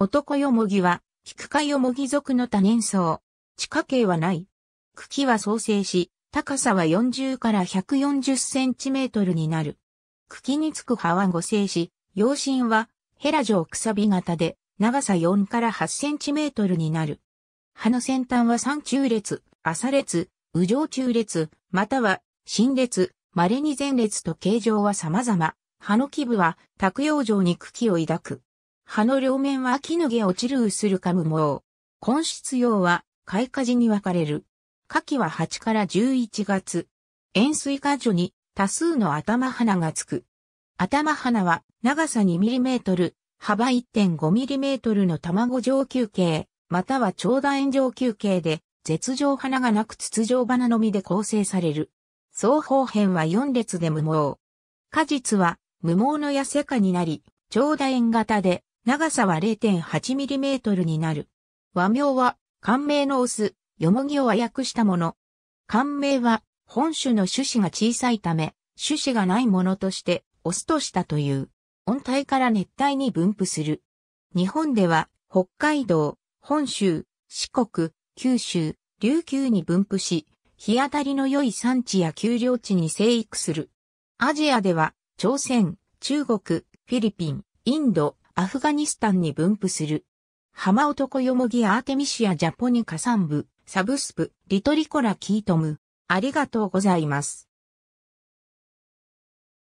男よもぎは、菊ク科よもぎ属の多年草。地下茎はない。茎は創生し、高さは40から140センチメートルになる。茎につく葉は五星し、葉身はヘラ状くさび型で、長さ4から8センチメートルになる。葉の先端は三中列、朝列、右上中列、または新列、稀に前列と形状は様々。葉の基部は卓葉状に茎を抱く。葉の両面は木の毛落ちる薄るか無毛。根室用は開花時に分かれる。花期は8から11月。円錐花樹に多数の頭花がつく。頭花は長さ2トル、幅1 5トルの卵状球形、または長楕円状球形で、絶状花がなく筒状花のみで構成される。双方辺は4列で無毛。果実は無毛の痩せ花になり、長楕円型で長さは 0.8mm になる。和名は、官名のオス、よもぎを和訳したもの。官名は、本種の種子が小さいため、種子がないものとして、オスとしたという。温帯から熱帯に分布する。日本では、北海道、本州、四国、九州、琉球に分布し、日当たりの良い産地や丘陵地に生育する。アジアでは、朝鮮、中国、フィリピン、インド、アフガニスタンに分布する。浜男よもぎアーテミシアジャポニカ三部、サブスプ、リトリコラキートム。ありがとうございます。